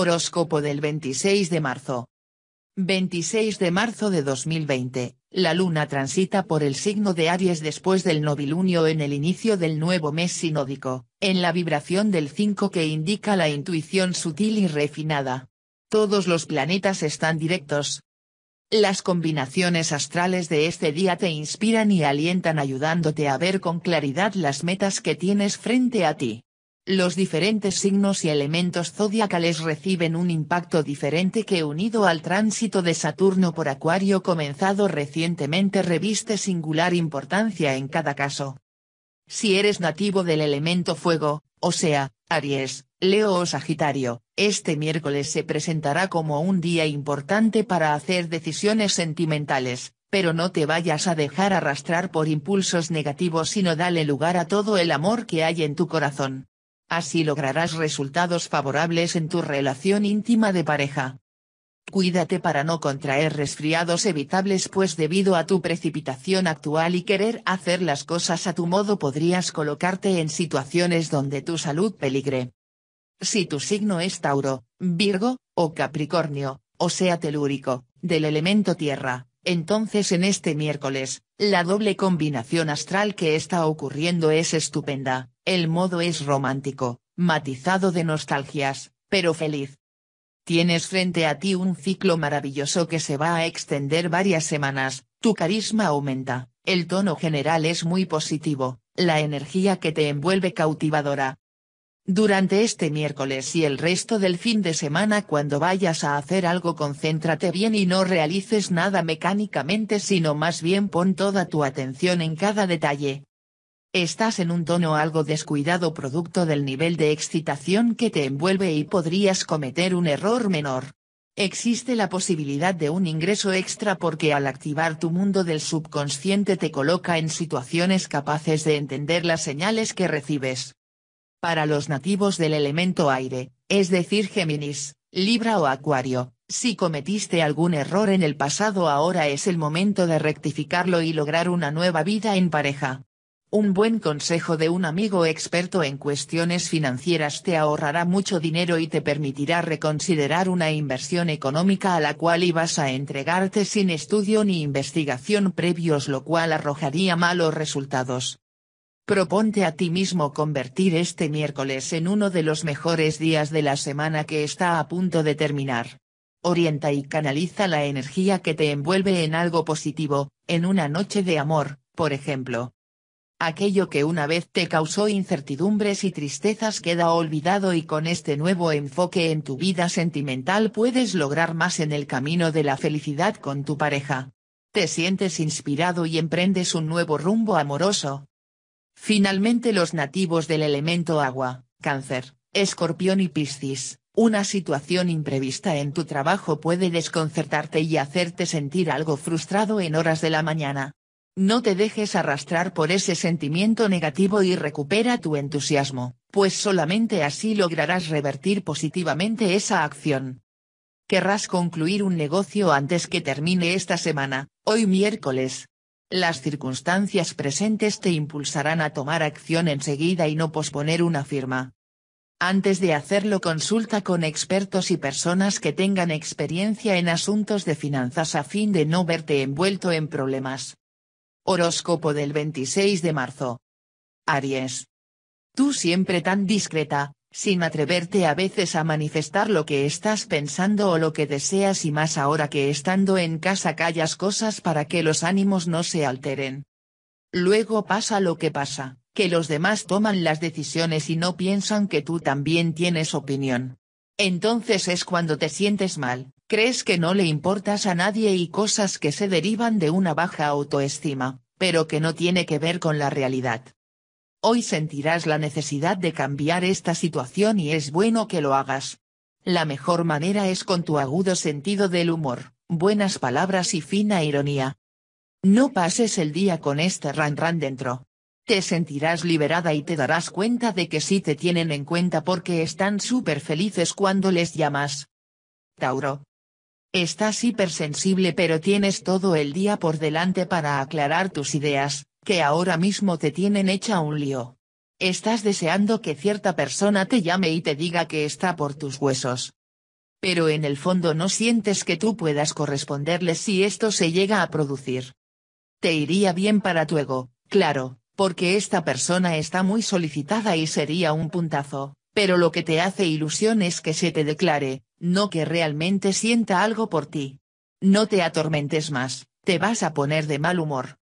Horóscopo del 26 de marzo. 26 de marzo de 2020, la luna transita por el signo de Aries después del novilunio en el inicio del nuevo mes sinódico, en la vibración del 5 que indica la intuición sutil y refinada. Todos los planetas están directos. Las combinaciones astrales de este día te inspiran y alientan ayudándote a ver con claridad las metas que tienes frente a ti los diferentes signos y elementos zodiacales reciben un impacto diferente que unido al tránsito de Saturno por Acuario comenzado recientemente reviste singular importancia en cada caso. Si eres nativo del elemento fuego, o sea, Aries, Leo o Sagitario, este miércoles se presentará como un día importante para hacer decisiones sentimentales, pero no te vayas a dejar arrastrar por impulsos negativos sino dale lugar a todo el amor que hay en tu corazón. Así lograrás resultados favorables en tu relación íntima de pareja. Cuídate para no contraer resfriados evitables pues debido a tu precipitación actual y querer hacer las cosas a tu modo podrías colocarte en situaciones donde tu salud peligre. Si tu signo es Tauro, Virgo, o Capricornio, o sea telúrico, del elemento tierra, entonces en este miércoles, la doble combinación astral que está ocurriendo es estupenda, el modo es romántico, matizado de nostalgias, pero feliz. Tienes frente a ti un ciclo maravilloso que se va a extender varias semanas, tu carisma aumenta, el tono general es muy positivo, la energía que te envuelve cautivadora. Durante este miércoles y el resto del fin de semana cuando vayas a hacer algo concéntrate bien y no realices nada mecánicamente sino más bien pon toda tu atención en cada detalle, Estás en un tono algo descuidado producto del nivel de excitación que te envuelve y podrías cometer un error menor. Existe la posibilidad de un ingreso extra porque al activar tu mundo del subconsciente te coloca en situaciones capaces de entender las señales que recibes. Para los nativos del elemento aire, es decir Géminis, Libra o Acuario, si cometiste algún error en el pasado ahora es el momento de rectificarlo y lograr una nueva vida en pareja. Un buen consejo de un amigo experto en cuestiones financieras te ahorrará mucho dinero y te permitirá reconsiderar una inversión económica a la cual ibas a entregarte sin estudio ni investigación previos lo cual arrojaría malos resultados. Proponte a ti mismo convertir este miércoles en uno de los mejores días de la semana que está a punto de terminar. Orienta y canaliza la energía que te envuelve en algo positivo, en una noche de amor, por ejemplo. Aquello que una vez te causó incertidumbres y tristezas queda olvidado y con este nuevo enfoque en tu vida sentimental puedes lograr más en el camino de la felicidad con tu pareja. Te sientes inspirado y emprendes un nuevo rumbo amoroso. Finalmente los nativos del elemento agua, cáncer, escorpión y piscis, una situación imprevista en tu trabajo puede desconcertarte y hacerte sentir algo frustrado en horas de la mañana. No te dejes arrastrar por ese sentimiento negativo y recupera tu entusiasmo, pues solamente así lograrás revertir positivamente esa acción. Querrás concluir un negocio antes que termine esta semana, hoy miércoles. Las circunstancias presentes te impulsarán a tomar acción enseguida y no posponer una firma. Antes de hacerlo consulta con expertos y personas que tengan experiencia en asuntos de finanzas a fin de no verte envuelto en problemas. Horóscopo del 26 de marzo. Aries. Tú siempre tan discreta, sin atreverte a veces a manifestar lo que estás pensando o lo que deseas y más ahora que estando en casa callas cosas para que los ánimos no se alteren. Luego pasa lo que pasa, que los demás toman las decisiones y no piensan que tú también tienes opinión. Entonces es cuando te sientes mal, crees que no le importas a nadie y cosas que se derivan de una baja autoestima, pero que no tiene que ver con la realidad. Hoy sentirás la necesidad de cambiar esta situación y es bueno que lo hagas. La mejor manera es con tu agudo sentido del humor, buenas palabras y fina ironía. No pases el día con este ran ran dentro. Te sentirás liberada y te darás cuenta de que sí te tienen en cuenta porque están súper felices cuando les llamas. Tauro, Estás hipersensible pero tienes todo el día por delante para aclarar tus ideas, que ahora mismo te tienen hecha un lío. Estás deseando que cierta persona te llame y te diga que está por tus huesos. Pero en el fondo no sientes que tú puedas corresponderle si esto se llega a producir. Te iría bien para tu ego, claro, porque esta persona está muy solicitada y sería un puntazo pero lo que te hace ilusión es que se te declare, no que realmente sienta algo por ti. No te atormentes más, te vas a poner de mal humor.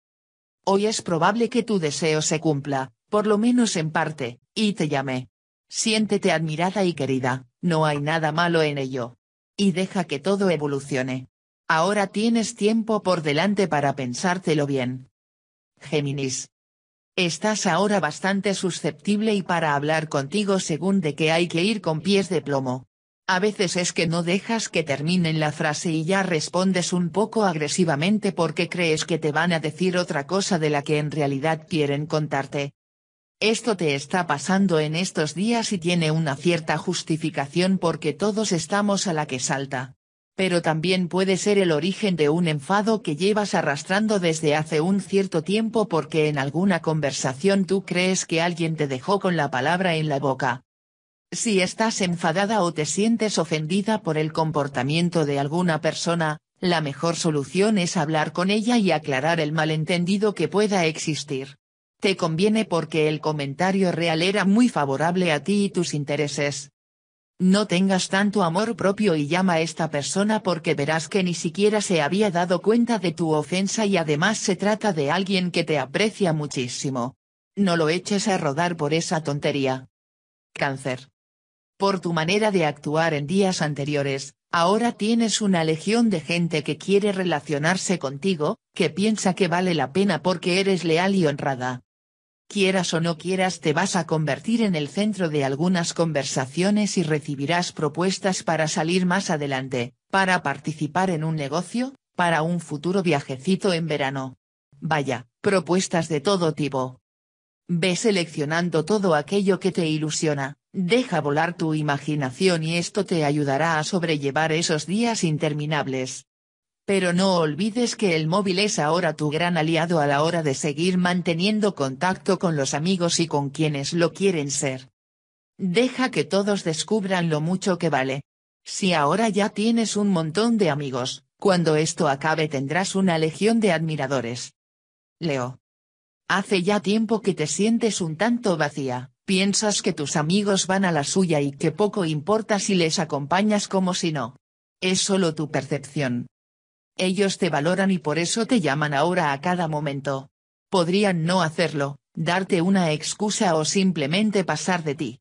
Hoy es probable que tu deseo se cumpla, por lo menos en parte, y te llamé. Siéntete admirada y querida, no hay nada malo en ello. Y deja que todo evolucione. Ahora tienes tiempo por delante para pensártelo bien. Géminis, Estás ahora bastante susceptible y para hablar contigo según de que hay que ir con pies de plomo. A veces es que no dejas que terminen la frase y ya respondes un poco agresivamente porque crees que te van a decir otra cosa de la que en realidad quieren contarte. Esto te está pasando en estos días y tiene una cierta justificación porque todos estamos a la que salta pero también puede ser el origen de un enfado que llevas arrastrando desde hace un cierto tiempo porque en alguna conversación tú crees que alguien te dejó con la palabra en la boca. Si estás enfadada o te sientes ofendida por el comportamiento de alguna persona, la mejor solución es hablar con ella y aclarar el malentendido que pueda existir. Te conviene porque el comentario real era muy favorable a ti y tus intereses, no tengas tanto amor propio y llama a esta persona porque verás que ni siquiera se había dado cuenta de tu ofensa y además se trata de alguien que te aprecia muchísimo. No lo eches a rodar por esa tontería. Cáncer. Por tu manera de actuar en días anteriores, ahora tienes una legión de gente que quiere relacionarse contigo, que piensa que vale la pena porque eres leal y honrada. Quieras o no quieras te vas a convertir en el centro de algunas conversaciones y recibirás propuestas para salir más adelante, para participar en un negocio, para un futuro viajecito en verano. Vaya, propuestas de todo tipo. Ve seleccionando todo aquello que te ilusiona, deja volar tu imaginación y esto te ayudará a sobrellevar esos días interminables. Pero no olvides que el móvil es ahora tu gran aliado a la hora de seguir manteniendo contacto con los amigos y con quienes lo quieren ser. Deja que todos descubran lo mucho que vale. Si ahora ya tienes un montón de amigos, cuando esto acabe tendrás una legión de admiradores. Leo. Hace ya tiempo que te sientes un tanto vacía, piensas que tus amigos van a la suya y que poco importa si les acompañas como si no. Es solo tu percepción. Ellos te valoran y por eso te llaman ahora a cada momento. Podrían no hacerlo, darte una excusa o simplemente pasar de ti.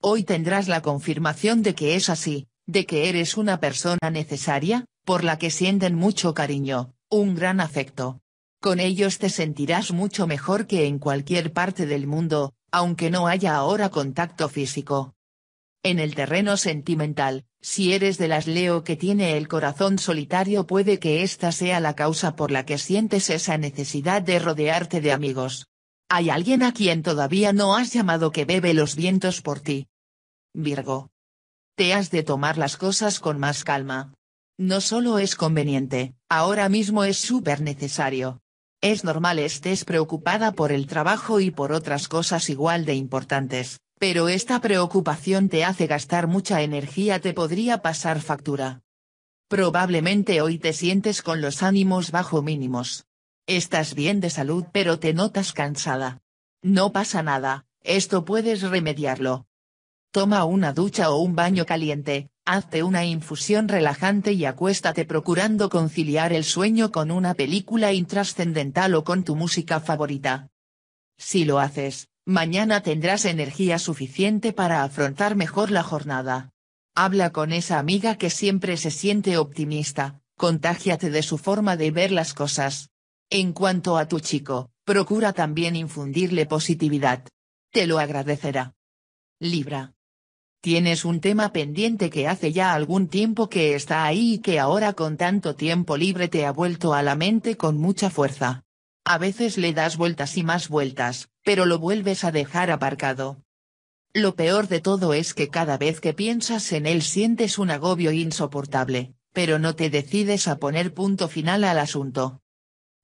Hoy tendrás la confirmación de que es así, de que eres una persona necesaria, por la que sienten mucho cariño, un gran afecto. Con ellos te sentirás mucho mejor que en cualquier parte del mundo, aunque no haya ahora contacto físico. En el terreno sentimental, si eres de las Leo que tiene el corazón solitario puede que esta sea la causa por la que sientes esa necesidad de rodearte de amigos. Hay alguien a quien todavía no has llamado que bebe los vientos por ti. Virgo. Te has de tomar las cosas con más calma. No solo es conveniente, ahora mismo es súper necesario. Es normal estés preocupada por el trabajo y por otras cosas igual de importantes, pero esta preocupación te hace gastar mucha energía te podría pasar factura. Probablemente hoy te sientes con los ánimos bajo mínimos. Estás bien de salud pero te notas cansada. No pasa nada, esto puedes remediarlo. Toma una ducha o un baño caliente, hazte una infusión relajante y acuéstate procurando conciliar el sueño con una película intrascendental o con tu música favorita. Si lo haces, mañana tendrás energía suficiente para afrontar mejor la jornada. Habla con esa amiga que siempre se siente optimista, contágiate de su forma de ver las cosas. En cuanto a tu chico, procura también infundirle positividad. Te lo agradecerá. Libra. Tienes un tema pendiente que hace ya algún tiempo que está ahí y que ahora con tanto tiempo libre te ha vuelto a la mente con mucha fuerza. A veces le das vueltas y más vueltas, pero lo vuelves a dejar aparcado. Lo peor de todo es que cada vez que piensas en él sientes un agobio insoportable, pero no te decides a poner punto final al asunto.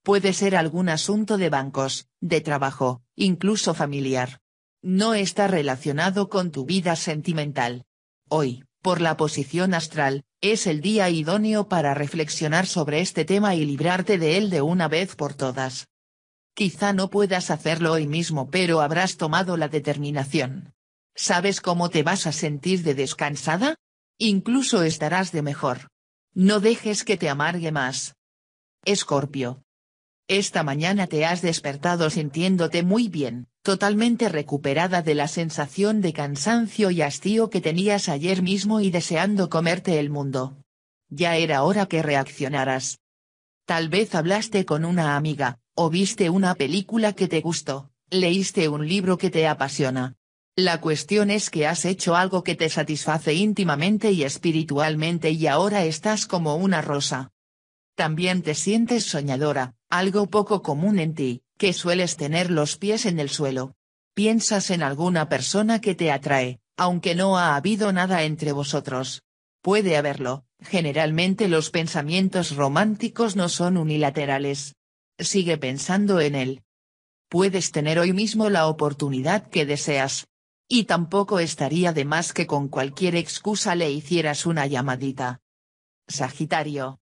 Puede ser algún asunto de bancos, de trabajo, incluso familiar. No está relacionado con tu vida sentimental. Hoy, por la posición astral, es el día idóneo para reflexionar sobre este tema y librarte de él de una vez por todas. Quizá no puedas hacerlo hoy mismo, pero habrás tomado la determinación. ¿Sabes cómo te vas a sentir de descansada? Incluso estarás de mejor. No dejes que te amargue más. Escorpio. Esta mañana te has despertado sintiéndote muy bien, totalmente recuperada de la sensación de cansancio y hastío que tenías ayer mismo y deseando comerte el mundo. Ya era hora que reaccionaras. Tal vez hablaste con una amiga, o viste una película que te gustó, leíste un libro que te apasiona. La cuestión es que has hecho algo que te satisface íntimamente y espiritualmente y ahora estás como una rosa. También te sientes soñadora, algo poco común en ti, que sueles tener los pies en el suelo. Piensas en alguna persona que te atrae, aunque no ha habido nada entre vosotros. Puede haberlo, generalmente los pensamientos románticos no son unilaterales, Sigue pensando en él. Puedes tener hoy mismo la oportunidad que deseas. Y tampoco estaría de más que con cualquier excusa le hicieras una llamadita. Sagitario.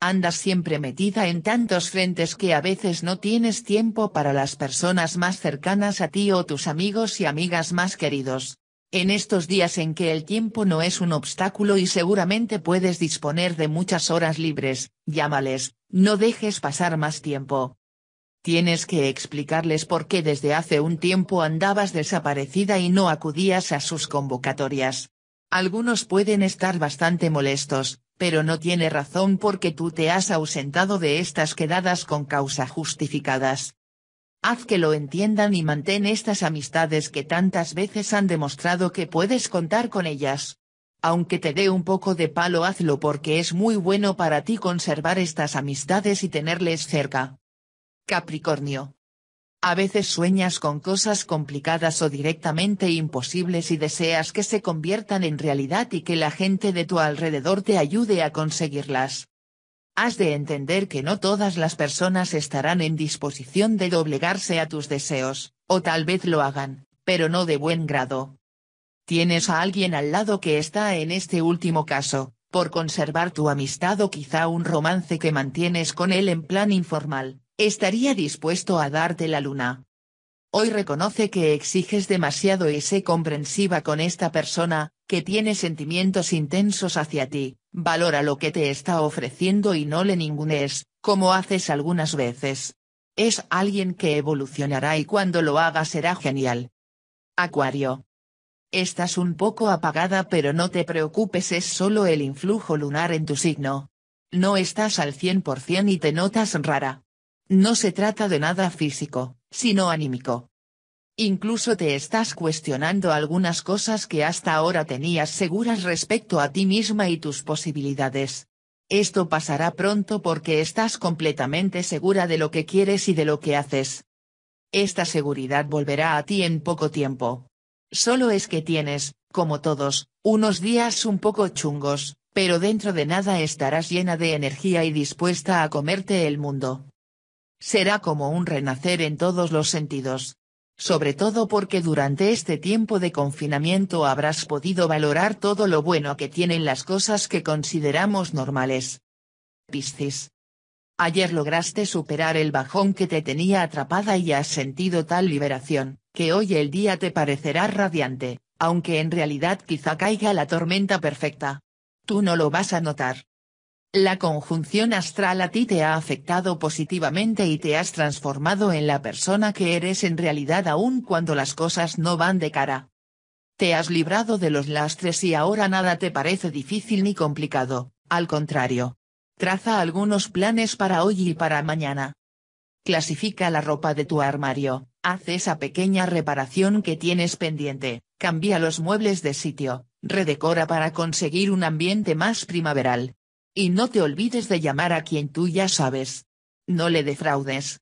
Andas siempre metida en tantos frentes que a veces no tienes tiempo para las personas más cercanas a ti o tus amigos y amigas más queridos en estos días en que el tiempo no es un obstáculo y seguramente puedes disponer de muchas horas libres, llámales, no dejes pasar más tiempo. Tienes que explicarles por qué desde hace un tiempo andabas desaparecida y no acudías a sus convocatorias. Algunos pueden estar bastante molestos, pero no tiene razón porque tú te has ausentado de estas quedadas con causa justificadas. Haz que lo entiendan y mantén estas amistades que tantas veces han demostrado que puedes contar con ellas. Aunque te dé un poco de palo, hazlo porque es muy bueno para ti conservar estas amistades y tenerles cerca. Capricornio. A veces sueñas con cosas complicadas o directamente imposibles y deseas que se conviertan en realidad y que la gente de tu alrededor te ayude a conseguirlas has de entender que no todas las personas estarán en disposición de doblegarse a tus deseos, o tal vez lo hagan, pero no de buen grado. Tienes a alguien al lado que está en este último caso, por conservar tu amistad o quizá un romance que mantienes con él en plan informal, estaría dispuesto a darte la luna. Hoy reconoce que exiges demasiado y sé comprensiva con esta persona, que tiene sentimientos intensos hacia ti, Valora lo que te está ofreciendo y no le ningunees, como haces algunas veces. Es alguien que evolucionará y cuando lo haga será genial. Acuario. Estás un poco apagada pero no te preocupes es solo el influjo lunar en tu signo. No estás al 100% y te notas rara. No se trata de nada físico, sino anímico. Incluso te estás cuestionando algunas cosas que hasta ahora tenías seguras respecto a ti misma y tus posibilidades. Esto pasará pronto porque estás completamente segura de lo que quieres y de lo que haces. Esta seguridad volverá a ti en poco tiempo. Solo es que tienes, como todos, unos días un poco chungos, pero dentro de nada estarás llena de energía y dispuesta a comerte el mundo. Será como un renacer en todos los sentidos sobre todo porque durante este tiempo de confinamiento habrás podido valorar todo lo bueno que tienen las cosas que consideramos normales. Piscis. Ayer lograste superar el bajón que te tenía atrapada y has sentido tal liberación, que hoy el día te parecerá radiante, aunque en realidad quizá caiga la tormenta perfecta. Tú no lo vas a notar, la conjunción astral a ti te ha afectado positivamente y te has transformado en la persona que eres en realidad aun cuando las cosas no van de cara. Te has librado de los lastres y ahora nada te parece difícil ni complicado, al contrario. Traza algunos planes para hoy y para mañana. Clasifica la ropa de tu armario, haz esa pequeña reparación que tienes pendiente, cambia los muebles de sitio, redecora para conseguir un ambiente más primaveral, y no te olvides de llamar a quien tú ya sabes. No le defraudes.